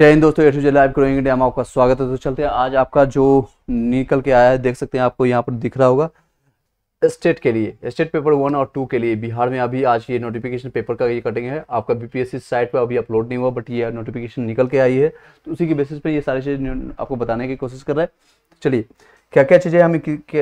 जय हिंद दोस्तों एटू live growing India में आपका स्वागत है तो चलते हैं आज आपका जो निकल के आया है देख सकते हैं आपको यहाँ पर दिख रहा होगा स्टेट के लिए स्टेट पेपर वन और टू के लिए बिहार में अभी आज ये नोटिफिकेशन पेपर का ये कटिंग है आपका बीपीएससी साइट पर अभी अपलोड नहीं हुआ बट ये नोटिफिकेशन निकल के आई है तो उसी के बेसिस पर ये सारी चीज़ आपको बताने की कोशिश कर रहा है चलिए क्या क्या चीज़ें हम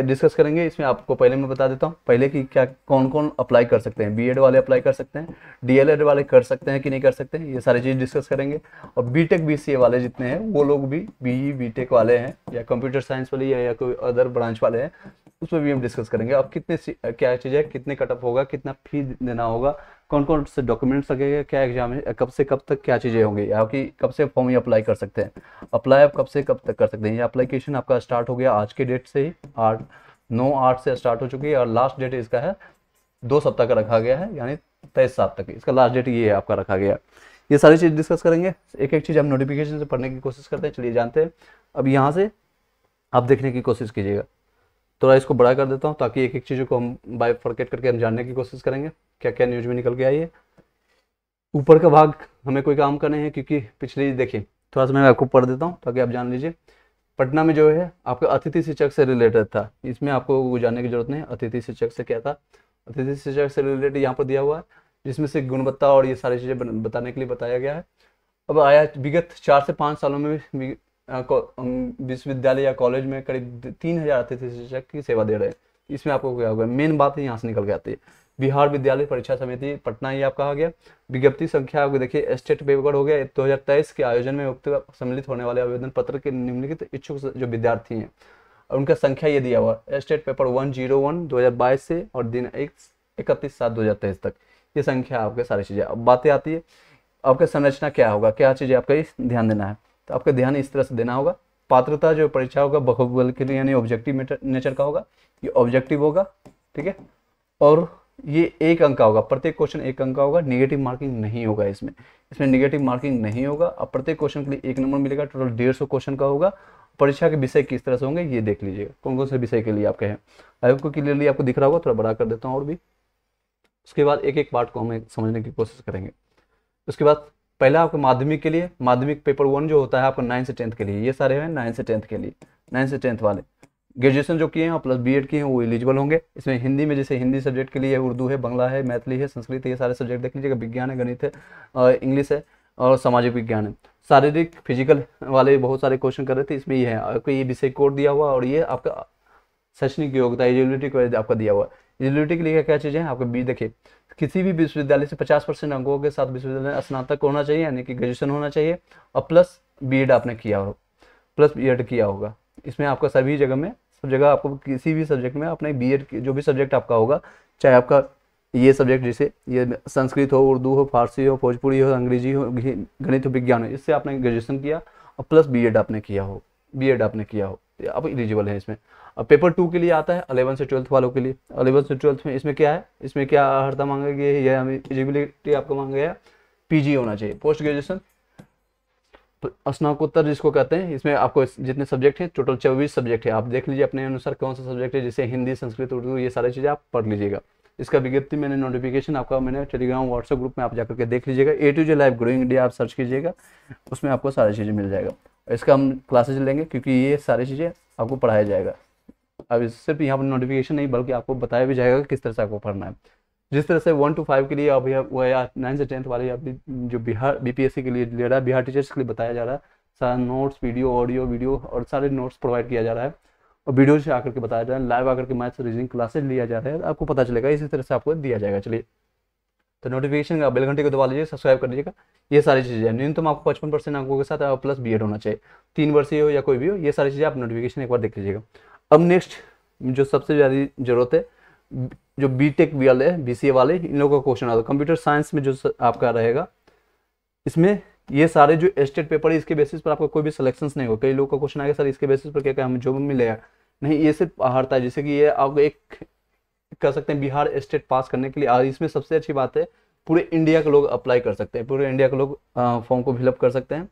डिस्कस करेंगे इसमें आपको पहले मैं बता देता हूँ पहले कि क्या कौन कौन अप्लाई कर सकते हैं बीएड वाले अप्लाई कर सकते हैं डीएलएड वाले कर सकते हैं कि नहीं कर सकते हैं ये सारी चीज़ डिस्कस करेंगे और बीटेक बीसीए वाले जितने हैं वो लोग भी बीई बीटेक वाले हैं या कंप्यूटर साइंस वाले या, या कोई अदर ब्रांच वाले हैं उसमें भी हम डिस्कस करेंगे अब कितने क्या चीज़ है कितने कटअप होगा कितना फी देना होगा कौन कौन से डॉक्यूमेंट्स लगेगा क्या एग्जाम है कब से कब तक क्या चीज़ें होंगी कि कब से फॉर्म ये अप्लाई कर सकते हैं अप्लाई आप कब से कब तक कर सकते हैं ये अप्लीकेशन आपका स्टार्ट हो गया आज के डेट से ही आठ नौ आठ से स्टार्ट हो चुकी है और लास्ट डेट इसका है दो सप्ताह का रखा गया है यानी तेईस सात तक इसका लास्ट डेट ये है आपका रखा गया ये सारी चीज़ डिस्कस करेंगे एक एक चीज़ हम नोटिफिकेशन से पढ़ने की कोशिश करते हैं चलिए जानते हैं अब यहाँ से आप देखने की कोशिश कीजिएगा थोड़ा इसको बड़ा कर देता हूँ ताकि एक एक चीज़ों को हम बाय फॉरकेट करके हम जानने की कोशिश करेंगे क्या क्या न्यूज में निकल के आई है ऊपर का भाग हमें कोई काम करने हैं क्योंकि पिछले देखिए थोड़ा सा मैं आपको पढ़ देता हूँ ताकि आप जान लीजिए पटना में जो है आपका अतिथि शिक्षक से रिलेटेड था इसमें आपको जानने की जरूरत नहीं अतिथि शिक्षक से क्या था अतिथि शिक्षक से रिलेटेड यहाँ पर दिया हुआ है जिसमें से गुणवत्ता और ये सारी चीज़ें बताने के लिए बताया गया है अब आया विगत चार से पाँच सालों में विश्वविद्यालय या कॉलेज में करीब तीन हजार अतिथि शिक्षक की सेवा दे रहे हैं इसमें आपको क्या होगा मेन बात यहाँ से निकल के आती है बिहार विद्यालय परीक्षा समिति पटना ये आपका आ गया विज्ञप्ति संख्या आपको देखिए स्टेट पेपर हो गया 2023 के आयोजन में उक्त सम्मिलित होने वाले आवेदन पत्र के निम्नलिखित इच्छुक जो विद्यार्थी हैं और उनका संख्या ये दिया हुआ state paper one zero one दो हजार बाईस से और दिन एक इकतीस सात दो हजार तेईस तक ये संख्या आपके सारी चीज़ें अब बातें आती है आपका संरचना क्या होगा क्या चीज़ें आपका ध्यान देना है तो आपका ध्यान इस तरह से देना होगा पात्रता जो परीक्षा होगा बहुबल के लिए यानी ऑब्जेक्टिव नेचर का होगा ये ऑब्जेक्टिव होगा ठीक है और ये एक अंक का होगा प्रत्येक क्वेश्चन एक अंक का होगा निगेटिव मार्किंग नहीं होगा इसमें इसमें निगेटिव मार्किंग नहीं होगा अब प्रत्येक क्वेश्चन के लिए एक नंबर मिलेगा टोटल डेढ़ सौ क्वेश्चन का होगा परीक्षा के विषय किस तरह से होंगे ये देख लीजिएगा कौन कौन से विषय के लिए आपके हैं आपको क्लियरली आपको दिख रहा होगा थोड़ा बड़ा कर देता हूँ और भी उसके बाद एक एक पार्ट को हमें समझने की कोशिश करेंगे उसके बाद पहला आपका माध्यमिक के लिए माध्यमिक पेपर वन जो होता है आपका नाइन से टेंथ के लिए ये सारे हैं नाइन से टेंथ के लिए नाइन से टेंथ वाले ग्रेजुएशन जो किए हैं और प्लस एड किए हैं वो एलिजिबल होंगे इसमें हिंदी में जैसे हिंदी सब्जेक्ट के लिए उर्दू है बंगला है मैथिली है संस्कृत है ये सारे सब्जेक्ट देख लीजिएगा विज्ञान है गणित है इंग्लिश है और सामाजिक विज्ञान है शारीरिक फिजिकल वाले बहुत सारे क्वेश्चन कर रहे थे इसमें ये है आपको ये विषय कोड दिया हुआ और ये आपका शैक्षणिक योग्यता एलिजिबिलिटी आपका दिया हुआ है एलिजिबिलिटी के लिए क्या चीज़ें हैं आपके बी देखिए किसी भी विश्वविद्यालय से 50 परसेंट अंकों के साथ विश्वविद्यालय स्नातक होना चाहिए यानी कि ग्रेजुएशन होना चाहिए और प्लस एड आपने किया हो प्लस एड किया होगा इसमें आपका सभी जगह में सब जगह आपको किसी भी सब्जेक्ट में अपने बी एड जो भी सब्जेक्ट आपका होगा चाहे आपका ये सब्जेक्ट जैसे ये संस्कृत हो उर्दू हो फारसी हो भोजपुरी हो अंग्रेजी हो गणित हो विज्ञान हो इससे आपने ग्रेजुएशन किया और प्लस बी आपने किया हो बीएड आपने किया हो आप इलिजिबल हैं इसमें अब पेपर टू के लिए आता है अलेवन से ट्वेल्थ वालों के लिए अलेवन से ट्वेल्थ में इसमें क्या है इसमें क्या अर्हता मांगा गया है यह हमें एलिजिबिलिटी आपको मांगा गया पीजी होना चाहिए पोस्ट तो ग्रेजुएशन स्नाकोत्तर जिसको कहते हैं इसमें आपको जितने सब्जेक्ट हैं टोटल चौबीस सब्जेक्ट है आप देख लीजिए अपने अनुसार कौन सा सब्जेक्ट है जैसे हिंदी संस्कृत उर्दू ये सारी चीज़ें आप पढ़ लीजिएगा इसका विज्ञप्ति मैंने नोटिफिकेशन आपका मैंने टेलीग्राम व्हाट्सएप ग्रुप में आप जाकर के देख लीजिएगा A two J live growing India आप सर्च कीजिएगा उसमें आपको सारी चीज़ें मिल जाएगा इसका हम क्लासेज लेंगे क्योंकि ये सारी चीज़ें आपको पढ़ाया जाएगा अब सिर्फ यहाँ पर नोटिफिकेशन नहीं बल्कि आपको बताया भी जाएगा कि किस तरह से आपको पढ़ना है जिस तरह से वन टू फाइव के लिए अभी वो या नाइन से टेंथ वाले अभी जो बिहार बीपीएससी के लिए ले रहा है बिहार टीचर्स के लिए बताया जा रहा है सारा नोट्स वीडियो ऑडियो वीडियो और सारे नोट्स प्रोवाइड किया जा रहा है और वीडियो से आकर के बताया जा रहा है लाइव आकर के मैथ्स रीजनिंग क्लासेज लिया जा रहा है आपको पता चलेगा इसी तरह से आपको दिया जाएगा चलिए तो नोटिफिकेशन का बेल घंटे को दबा लीजिए सब्सक्राइब कर लीजिएगा ये सारी चीज़ें हैं न्यूनतम आपको पचपन परसेंट अंकों के साथ प्लस बी होना चाहिए तीन वर्षीय हो या कोई भी हो ये सारी चीज़ें आप नोटिफिकेशन एक बार देख लीजिएगा अब नेक्स्ट जो सबसे ज़्यादा जरूरत है जो बी टेक वाले बी सी वाले इन लोगों का क्वेश्चन आता है कंप्यूटर साइंस में जो आपका रहेगा इसमें ये सारे जो स्टेट पेपर है इसके बेसिस पर आपका कोई भी सिलेक्शन नहीं होगा कई लोगों का क्वेश्चन आएगा सर इसके बेसिस पर क्या क्या हमें जॉब मिलेगा नहीं ये सिर्फ हारता है जैसे कि ये आपको एक कर सकते हैं बिहार स्टेट पास करने के लिए और इसमें सबसे अच्छी बात है पूरे इंडिया के लोग अप्लाई कर सकते हैं पूरे इंडिया के लोग फॉर्म को फिलअप कर सकते हैं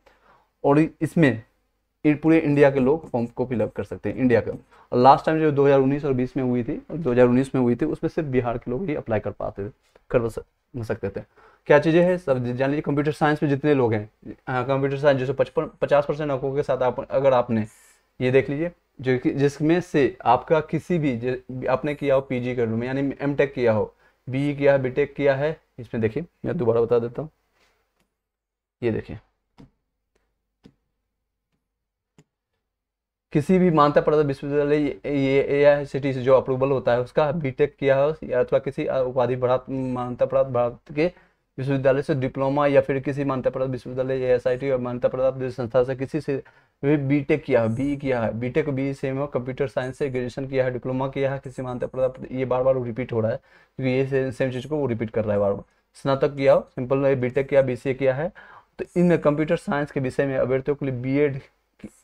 और इसमें पूरे इंडिया के लोग फॉर्म को फिलअप कर सकते हैं इंडिया का लास्ट टाइम जो दो और बीस में हुई थी और में हुई थी उसमें सिर्फ बिहार के लोग ही अप्लाई कर पाते थे कर सकते थे क्या चीज़ें हैं सब जान लीजिए कंप्यूटर साइंस में जितने लोग हैं कंप्यूटर साइंस जैसे पचपन पचास परसेंट आंकड़ों के साथ आप अगर आपने ये देख लीजिए जो कि जिसमें से आपका किसी भी आपने किया हो पीजी कर लूँ यानी एम टेक किया हो बीई e किया है बीटेक किया है इसमें देखिए मैं दोबारा बता देता हूँ ये देखिए किसी भी मानता पड़ता विश्वविद्यालय ये ए आई टी से जो अप्रूवल होता है उसका बीटेक किया हो या अथवा किसी उपाधि मानता प्राप्त भारत के विश्वविद्यालय से डिप्लोमा या फिर किसी मान्यता प्राप्त विश्वविद्यालय या एस आई टी और मान्यता प्राप्त संस्था से किसी से भी बी टेक किया है बी किया है बी टेक बी है कंप्यूटर साइंस से ग्रेजुएशन किया है डिप्लोमा किया है किसी मान्यता प्राप्त ये बार बार रिपीट हो रहा है क्योंकि ये से, सेम चीज़ को वो रिपीट कर रहा है बार बार स्नातक किया हो सिंपल बी टेक किया बी सी ए किया है तो इन कंप्यूटर साइंस के विषय में अभ्यर्थियों के लिए बी एड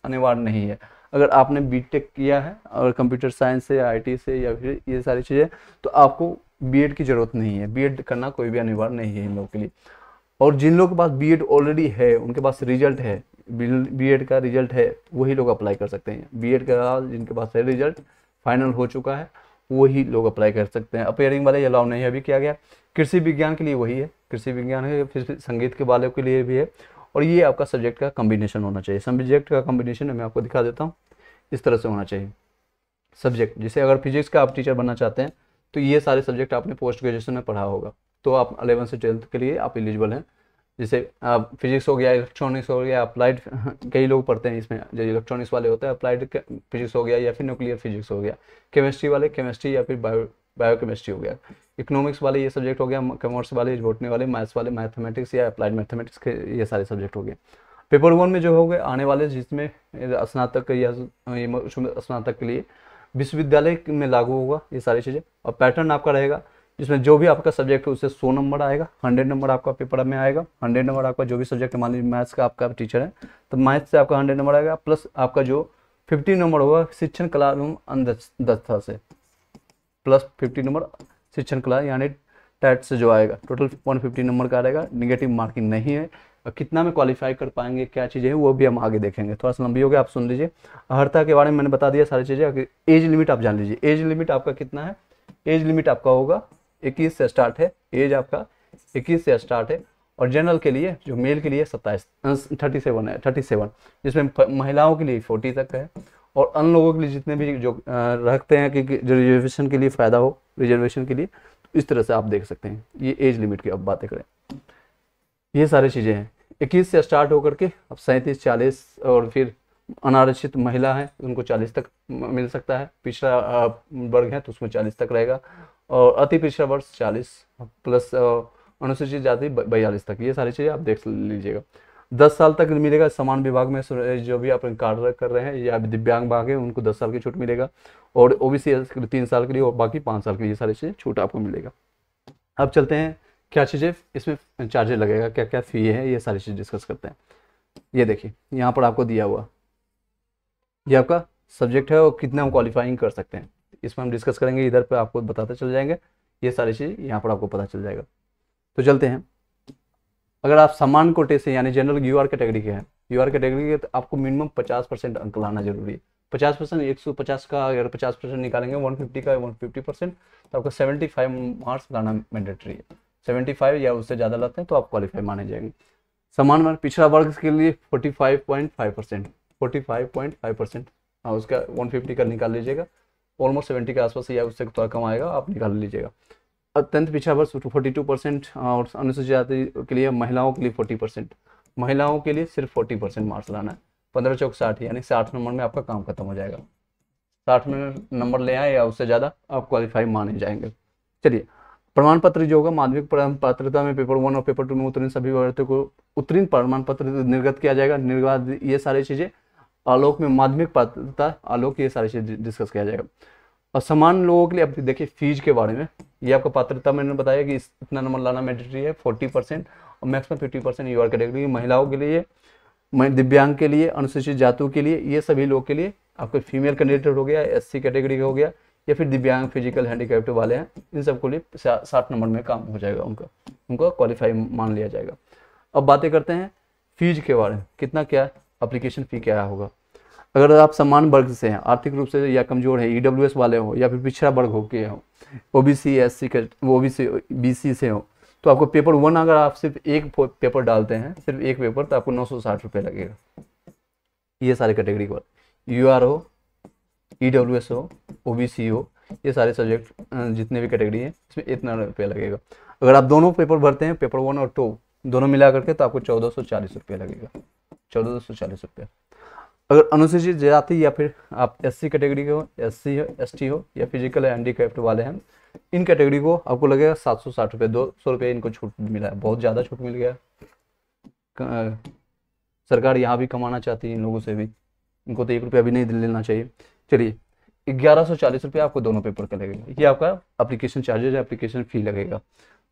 अनिवार्य नहीं है अगर आपने बी टेक किया है और कंप्यूटर साइंस से आई टी से या फिर ये सारी चीज़ें तो आपको बीएड की ज़रूरत नहीं है बीएड करना कोई भी अनिवार्य नहीं है इन लोगों के लिए और जिन लोगों के पास बीएड ऑलरेडी है उनके पास रिजल्ट है बीएड का रिजल्ट है वही लोग अप्लाई कर सकते हैं बीएड का जिनके पास है रिजल्ट फाइनल हो चुका है वही लोग अप्लाई कर सकते हैं अपेयरिंग वाले अलाउ नहीं अभी किया गया कृषि विज्ञान के लिए वही है कृषि विज्ञान है फिर संगीत के वालों के लिए भी है और ये आपका सब्जेक्ट का कॉम्बिनेशन होना चाहिए सब्जेक्ट का कॉम्बिनेशन मैं आपको दिखा देता हूँ इस तरह से होना चाहिए सब्जेक्ट जैसे अगर फिजिक्स का आप टीचर बनना चाहते हैं तो ये सारे सब्जेक्ट आपने पोस्ट ग्रेजुएशन में पढ़ा होगा तो आप अलेवन से ट्वेल्थ के लिए आप एलिजिबल हैं जैसे आप फिजिक्स हो गया इलेक्ट्रॉनिक्स हो गया अप्लाइड कई लोग पढ़ते हैं इसमें जो इलेक्ट्रॉनिक्स वाले होते हैं अप्लाइड फिजिक्स हो गया या फिर न्यूक्लियर फिजिक्स हो गया केमिस्ट्री वाले केमिस्ट्री या फिर बायो केमिस्ट्री हो गया इकोनॉमिक्स वाले ये सब्जेक्ट हो गया कॉमर्स वाले बोटनी वाले मैथ्स वाले मैथमेटिक्स या अप्लाइड मैथमेटिक्स के ये सारे सब्जेक्ट हो गए पेपर वन में जो हो गए आने वाले जिसमें स्नातक या स्नातक के लिए विश्वविद्यालय में लागू होगा ये सारी चीज़ें और पैटर्न आपका रहेगा जिसमें जो भी आपका सब्जेक्ट है उससे सौ नंबर आएगा हंड्रेड नंबर आपका पेपर में आएगा हंड्रेड नंबर आपका जो भी सब्जेक्ट मान लीजिए मैथ्स का आपका टीचर है तो मैथ्स से आपका हंड्रेड नंबर आएगा प्लस आपका जो फिफ्टी नंबर होगा शिक्षण कला एवं से प्लस फिफ्टी नंबर शिक्षण कला यानी टैट से जो आएगा टोटल वन फिफ्टी नंबर का आएगा निगेटिव मार्किंग नहीं है कितना में क्वालिफाई कर पाएंगे क्या चीज़ें हैं वो भी हम आगे देखेंगे थोड़ा सा लंबी हो गया आप सुन लीजिए अहर्ता के बारे में मैंने बता दिया सारी चीज़ें एज लिमिट आप जान लीजिए एज लिमिट आपका कितना है एज लिमिट आपका होगा इक्कीस से स्टार्ट है एज आपका इक्कीस से स्टार्ट है और जनरल के लिए जो मेल के लिए सत्ताईस थर्टी अं, सेवन है थर्टी सेवन जिसमें महिलाओं के लिए फोर्टी तक है और अन लोगों के लिए जितने भी जो रखते हैं कि जो रिजर्वेशन के लिए फ़ायदा हो रिजर्वेशन के लिए तो इस तरह से आप देख सकते हैं ये एज लिमिट की अब बातें करें ये सारी चीज़ें हैं इक्कीस से स्टार्ट होकर के अब सैंतीस चालीस और फिर अनारक्षित महिला हैं उनको चालीस तक मिल सकता है पिछड़ा वर्ग है तो उसमें चालीस तक रहेगा और अति पिछड़ा वर्ष चालीस प्लस अनुसूचित जाति बयालीस तक ये सारी चीज़ें आप देख लीजिएगा दस साल तक मिलेगा समान विभाग में जो भी आप कार्य कर रहे हैं या दिव्यांग भाग है उनको दस साल की छूट मिलेगा और ओबीसी बी तीन साल के लिए और बाकी पाँच साल के लिए ये सारी चीज़ें छूट आपको मिलेगा अब चलते हैं क्या चीज़ें इसमें चार्जेज लगेगा क्या क्या फी है ये सारी चीज़ डिस्कस करते हैं ये देखिए यहाँ पर आपको दिया हुआ ये आपका सब्जेक्ट है और कितना हम क्वालिफाइंग कर सकते हैं इसमें हम डिस्कस करेंगे इधर पर आपको बताते चले जाएंगे ये सारी चीज़ यहाँ पर आपको पता चल जाएगा तो चलते हैं अगर आप सामान कोटे से यानी जनरल यू आर कैटेगरी के हैं यू आर कैटेगरी के तो आपको मिनिमम पचास परसेंट अंक लाना जरूरी है पचास परसेंट एक सौ पचास का अगर पचास परसेंट निकालेंगे वन फिफ्टी का वन फिफ्टी परसेंट तो आपको सेवेंटी फाइव मार्क्स लाना मैंडेटरी है सेवेंटी फाइव या उससे ज़्यादा लाते हैं तो आप क्वालिफाई माने जाएंगे समान वर्ग पिछड़ा वर्ग के लिए forty five point five percent forty five point five percent हाँ उसका वन फिफ्टी का निकाल लीजिएगा ऑलमोस्ट सेवेंटी के आसपास या उससे थोड़ा कम आएगा आप निकाल लीजिएगा अत्यंत पिछड़ा वर्ग फोर्टी तो टू परसेंट हाँ, और अनुसूचित जाति के लिए महिलाओं के लिए फोर्टी परसेंट महिलाओं के लिए सिर्फ फोर्टी परसेंट मार्क्स लाना है पंद्रह चौक साठ यानी साठ नंबर में आपका काम खत्म हो जाएगा साठ में नंबर ले आए या उससे ज़्यादा आप क्वालिफाई माने जाएंगे चलिए प्रमाण पत्र जो होगा माध्यमिक पात्रता में पेपर वन और पेपर टू में उत्तीर्ण सभी अभ्यर्थियों को उत्तीर्ण प्रमाण पत्र निर्गत किया जाएगा निर्वाध ये सारी चीजें आलोक में माध्यमिक पात्रता आलोक ये सारी चीजें डिस्कस किया जाएगा और समान लोगों के लिए अब देखिए फीस के बारे में ये आपको पात्रता मैंने बताया कि इतना नंबर लाना मैंडेटरी है फोर्टी परसेंट और maximum fifty percent U category महिलाओं के लिए दिव्यांग के लिए अनुसूचित जातियों के लिए ये सभी लोग के लिए आपको फीमेल कैंडिडेट हो गया एस कैटेगरी का हो गया या फिर दिव्यांग फिजिकल हैंडीकैप्ट वाले हैं इन सबको लिए साठ नंबर में काम हो जाएगा उनका उनका क्वालिफाई मान लिया जाएगा अब बातें करते हैं फीस के बारे में कितना क्या अप्लीकेशन फ़ी क्या होगा अगर आप समान वर्ग से हैं आर्थिक रूप से या कमज़ोर है ई e वाले हो या फिर पिछड़ा वर्ग हो के हो O B C S C O B C B C से हो तो आपको पेपर वन अगर आप सिर्फ एक पेपर डालते हैं सिर्फ एक पेपर तो आपको नौ सौ साठ रुपये लगेगा ये सारे कैटेगरी के बाद यू आर हो ई डब्ल्यू एस हो ओ बी सी हो ये सारे सब्जेक्ट जितने भी कैटेगरी हैं इसमें इतना रुपया लगेगा अगर आप दोनों पेपर भरते हैं पेपर वन और टू दोनों मिला करके तो आपको चौदह सौ चालीस रुपया लगेगा चौदह सौ चालीस रुपया अगर अनुसूचित जाति या फिर आप एससी कैटेगरी के हो एससी हो एसटी हो या फिजिकल हैंडीक्राफ्ट वाले हैं इन कैटेगरी को आपको लगेगा सात सौ साठ रुपये दो सौ रुपये इनको छूट मिला है बहुत ज़्यादा छूट मिल गया सरकार यहाँ भी कमाना चाहती है इन लोगों से भी इनको तो एक रुपया भी नहीं लेना चाहिए चलिए ग्यारह सौ चालीस रुपये आपको दोनों पेपर का लगेगा ये आपका अप्लीकेशन चार्जेज एप्लीकेशन फ़ी लगेगा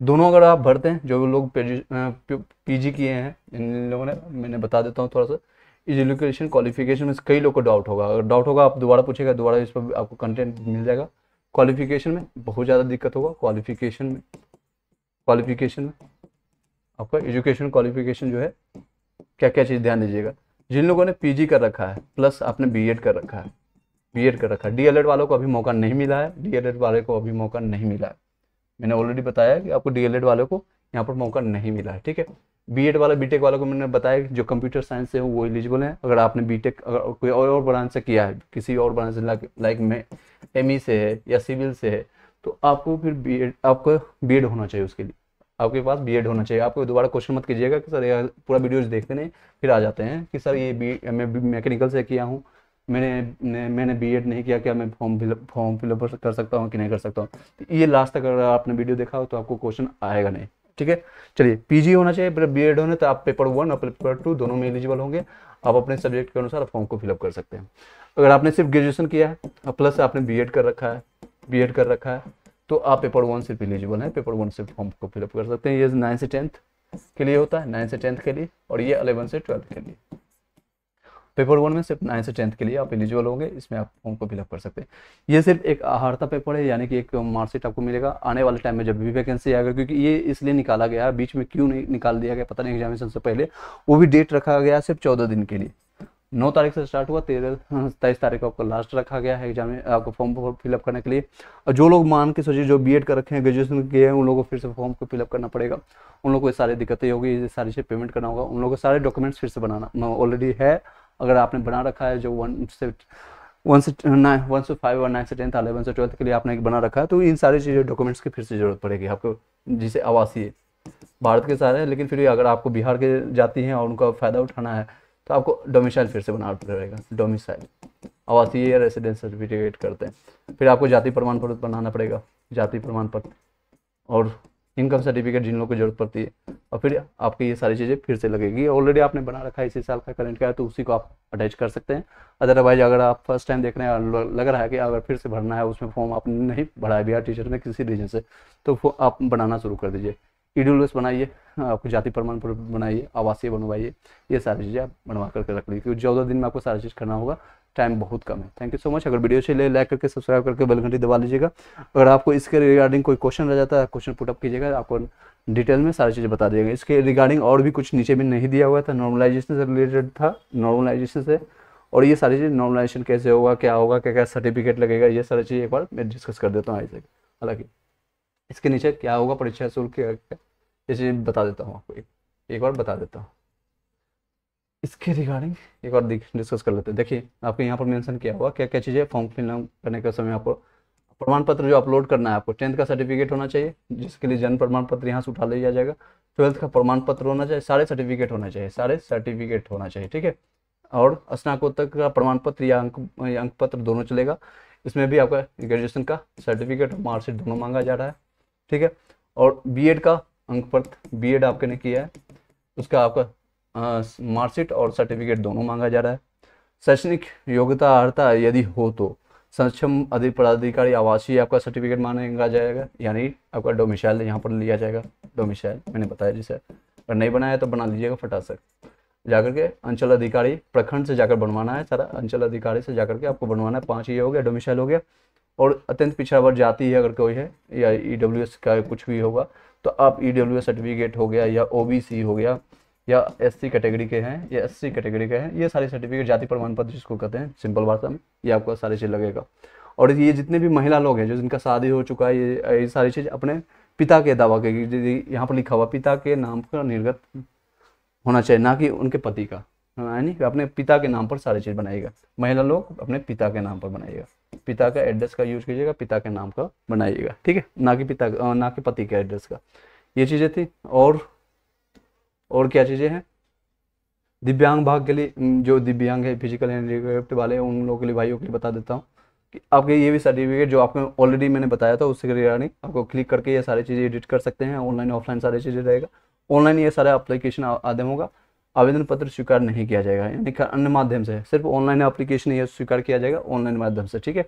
दोनों अगर आप भरते हैं जो लोग पीजी किए हैं इन लोगों ने मैंने बता देता हूँ थोड़ा सा एजुकेशन क्वालिफिकेशन में कई लोग को डाउट होगा अगर डाउट होगा आप दोबारा पूछेगा दोबारा इस पर आपको कंटेंट मिल जाएगा क्वालिफिकेशन में बहुत ज़्यादा दिक्कत होगा क्वालिफिकेशन में क्वालिफिकेशन में आपका एजुकेशन क्वालिफिकेशन जो है क्या क्या चीज़ ध्यान दीजिएगा जिन लोगों ने पीजी कर रखा है प्लस आपने बीएड कर रखा है बी कर रखा है डी वालों को अभी मौका नहीं मिला है डी वाले को अभी मौका नहीं मिला है मैंने ऑलरेडी बताया कि आपको डी वालों को यहाँ पर मौका नहीं मिला है ठीक है बी एड वाला बीटेक वालों को मैंने बताया जो कंप्यूटर साइंस से वो एलिजिबल हैं अगर आपने बीटेक अगर कोई और और ब्रांच से किया है किसी और ब्रांच से लाइक में एम से है या सिविल से है तो आपको फिर बी एड आपको बी एड होना चाहिए उसके लिए आपके पास बी एड होना चाहिए आपको दोबारा क्वेश्चन मत कीजिएगा कि सर पूरा वीडियोज देखते नहीं फिर आ जाते हैं कि सर ये बी मैं मैकेनिकल से किया हूँ मैंने मैंने बी एड नहीं किया क्या मैं फॉर्म फिलअप फॉर्म फिलअप कर सकता हूँ कि नहीं कर सकता हूँ तो ये लास्ट तक अगर आपने वीडियो देखा हो तो आपको क्वेश्चन आएगा नहीं ठीक है चलिए पीजी होना चाहिए फिर बी एड होने तो आप पेपर वन और पेपर टू दोनों में एलिजिबल होंगे आप अपने सब्जेक्ट के अनुसार फॉर्म को फिलअप कर सकते हैं अगर आपने सिर्फ ग्रेजुएशन किया है और प्लस आपने बी कर रखा है बी कर रखा है तो आप पेपर वन सिर्फ एलिजिबल हैं पेपर वन से फॉर्म को फिलअप कर सकते हैं ये नाइन्थ से टेंथ के लिए होता है नाइन्थ से टेंथ के लिए और ये अलेवन से ट्वेल्थ के लिए पेपर वन में सिर्फ नाइन से टेंथ के लिए आप एलिजिबल होंगे इसमें आप फॉर्म को फिलअप कर सकते हैं ये सिर्फ एक आहारता पेपर है यानी कि एक मार्कशीट आपको मिलेगा आने वाले टाइम में जब भी वैकेंसी आएगा क्योंकि ये इसलिए निकाला गया है बीच में क्यों नहीं निकाल दिया गया पता नहीं एग्जामिनेशन से पहले वो भी डेट रखा गया सिर्फ चौदह दिन के लिए नौ तारीख से स्टार्ट हुआ तेरह तेईस तारीख को आपको लास्ट रखा गया है एग्जाम में आपको फॉर्म फिलअप करने के लिए और जो लोग मान के सोचिए जो बीएड कर रखे हैं ग्रेजुएशन किए हैं उन लोगों को फिर से फॉर्म को फिलअप करना पड़ेगा उन लोगों को ये सारी दिक्कतें होगी ये सारी चीज़ें पेमेंट करना होगा उन लोगों को सारे डॉक्यूमेंट्स फिर से बनाना ऑलरेडी है अगर आपने बना रखा है जो वन से वन से वन से फाइव और नाइन से टेंथ अलेवन से ट्वेल्थ के लिए आपने बना रखा है तो इन सारी चीज़ें डॉक्यूमेंट्स की फिर से ज़रूरत पड़ेगी आपको जिसे आवासीय भारत के सारे हैं लेकिन फिर अगर आपको बिहार के जाती हैं और उनका फ़ायदा उठाना है तो आपको डोमिसाइल फिर से बनाना पड़ेगा डोमिसाइल आवासीय या रेसिडेंस सर्टिफिकेट करते हैं फिर आपको जाति प्रमाण पत्र बनाना पड़ेगा जाति प्रमाण पत्र और इनकम सर्टिफिकेट जिन लोगों को जरूरत पड़ती है और फिर आपकी ये सारी चीज़ें फिर से लगेगी ऑलरेडी आपने बना रखा है इसी साल का करंट का है तो उसी को आप अटैच कर सकते हैं अदरवाइज अगर आप फर्स्ट टाइम देख रहे हैं लग रहा है कि अगर फिर से भरना है उसमें फॉर्म आपने नहीं भराया बिहार टीचर ने किसी रीजन से तो आप बनाना शुरू कर दीजिए ईडब्ल्यू e बनाइए आपको जाति प्रमाण पत्र बनाइए आवासीय बनवाइए ये सारी चीज़ें आप बनवा करके रख लीजिए क्योंकि चौदह दिन में आपको सारी चीज़ करना होगा टाइम बहुत कम है थैंक यू सो मच अगर वीडियो अच्छी लाइक करके सब्सक्राइब करके बेल घंटी दबा लीजिएगा अगर आपको इसके रिगार्डिंग कोई क्वेश्चन रह जाता है क्वेश्चन पुटअप कीजिएगा आपको डिटेल में सारी चीज़ें बता दिएगा इसके रिगार्डिंग और भी कुछ नीचे भी नहीं दिया हुआ था नॉर्मलाइजेशन से रिलेटेड था नॉर्मलाइजेशन से और ये सारी चीज़ नॉर्मलाइजेशन कैसे होगा क्या होगा क्या क्या सर्टिफिकेट लगेगा ये सारी चीज़ एक बार मैं डिस्कस कर देता हूँ आज हालांकि इसके नीचे क्या होगा परीक्षा शुल्क ये चीज़ बता देता हूँ आपको एक बार बता देता हूँ इसके रिगार्डिंग एक और डिस्कस कर लेते हैं देखिए आपको यहाँ पर मेंशन किया हुआ क्या क्या चीज़ें फॉर्म फिलअप करने के समय आपको प्रमाण पत्र जो अपलोड करना है आपको टेंथ का सर्टिफिकेट होना चाहिए जिसके लिए जन्म प्रमाण पत्र यहाँ से उठा लिया जाएगा ट्वेल्थ का प्रमाण पत्र होना चाहिए सारे सर्टिफिकेट होना चाहिए सारे सर्टिफिकेट होना चाहिए ठीक है और स्नाकोत्तर का प्रमाण पत्र या अंक या अंक पत्र दोनों चलेगा इसमें भी आपका ग्रेजुएशन का सर्टिफिकेट और मार्कशीट दोनों मांगा जा रहा है ठीक है और बी का अंक पत्र बी आपके ने किया है उसका आपका मार्कशीट और सर्टिफिकेट दोनों मांगा जा रहा है शैक्षणिक योग्यता अर्ता यदि हो तो सक्षम अधिक पदाधिकारी आवासीय आपका सर्टिफिकेट मांगा जाएगा यानी आपका डोमिसाइल यहाँ पर लिया जाएगा डोमिसाइल मैंने बताया जिसे अगर नहीं बनाया तो बना लीजिएगा फटाफट जाकर के अंचल अधिकारी प्रखंड से जाकर बनवाना है सारा अंचल अधिकारी से जाकर के आपको बनवाना है पाँच ये हो गया डोमिसाइल हो गया और अत्यंत पिछड़ा वर्ग जाति है अगर कोई है या ई e का कुछ भी होगा तो आप ई e सर्टिफिकेट हो गया या ओ हो गया या एस सी कैटेगरी के हैं या एस सी कैटेगरी के हैं ये सारे सर्टिफिकेट जाति प्रमाण पत्र जिसको कहते हैं सिंपल भाषा में ये आपको सारी चीज़ लगेगा और ये जितने भी महिला लोग हैं जो जिनका शादी हो चुका है ये ये सारी चीज़ अपने पिता के दावा के यहाँ पर लिखा हुआ पिता के नाम का निर्गत होना चाहिए ना कि उनके पति का यानी अपने पिता के नाम पर सारी चीज़ बनाइएगा महिला लोग अपने पिता के नाम पर बनाइएगा पिता का एड्रेस का यूज कीजिएगा पिता के नाम का बनाइएगा ठीक है ना कि पिता ना कि पति के एड्रेस का ये चीज़ें थी और और क्या चीज़ें हैं दिव्यांग भाग के लिए जो दिव्यांग है फिजिकल हैंडीक्राफ्ट वाले उन लोगों के लिए भाइयों के लिए बता देता हूँ कि आपके ये भी सर्टिफिकेट जो आपने ऑलरेडी मैंने बताया था उसके रिगार्डिंग आपको क्लिक करके ये सारी चीज़ें एडिट कर सकते हैं ऑनलाइन ऑफलाइन सारी चीज़ें रहेगा ऑनलाइन ये सारा अप्लीकेशन आदम होगा आवेदन पत्र स्वीकार नहीं किया जाएगा यानी अन्य माध्यम से सिर्फ ऑनलाइन अप्लीकेशन ये स्वीकार किया जाएगा ऑनलाइन माध्यम से ठीक है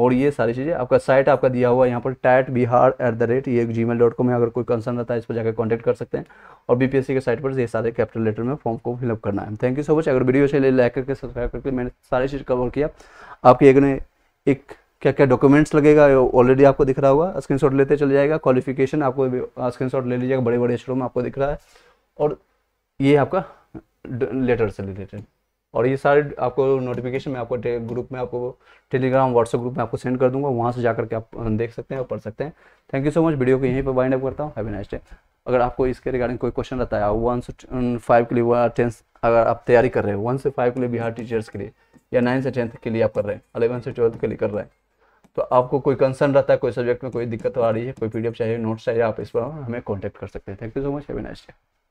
और ये सारी चीज़ें आपका साइट आपका दिया हुआ है यहाँ पर TET Bihar at the rate ये जी मेल डॉट कॉम है अगर कोई कंसर्न रहता है इस पर जाकर कॉन्टैक्ट कर सकते हैं और बी सी के साइट पर ये सारे कैपिटल लेटर में फॉर्म को फिलअप करना है थैंक यू सो मच अगर वीडियो चाहिए लाइक करके सब्सक्राइब करके मैंने सारी चीज़ कवर किया आपके एक ने एक क्या क्या डॉक्यूमेंट्स लगेगा ऑलरेडी आपको दिख रहा होगा शॉट लेते चले जाएगा क्वालिफिकेशन आपको शॉट ले लीजिएगा बड़े बड़े अक्षरों में आपको दिख रहा है और ये आपका लेटर से रिलेटेड और ये सारे आपको नोटिफिकेशन में आपको ग्रुप में आपको टेलीग्राम व्हाट्सएप ग्रुप में आपको सेंड कर दूंगा वहाँ से जाकर के आप देख सकते हैं और पढ़ सकते हैं thank you so much video को यहीं पर वाइंड अप करता हूँ हैवी नाइस्ट डे अगर आपको इसके रिगार्डिंग कोई क्वेश्चन रहता है वन से फाइव के लिए वन टेंथ अगर आप तैयारी कर रहे हो वन से फाइव के लिए बिहार टीचर्स के लिए या नाइन से टेंथ के लिए आप कर रहे हैं अलेवन से ट्वेल्थ के लिए कर रहे हैं तो आपको कोई कंसर्न रहता है कोई सब्जेक्ट में कोई दिक्कत आ रही है कोई पीडीएफ चाहिए नोट्स चाहिए आप इस पर हमें कॉन्टैक्ट कर सकते हैं thank you so much have a nice day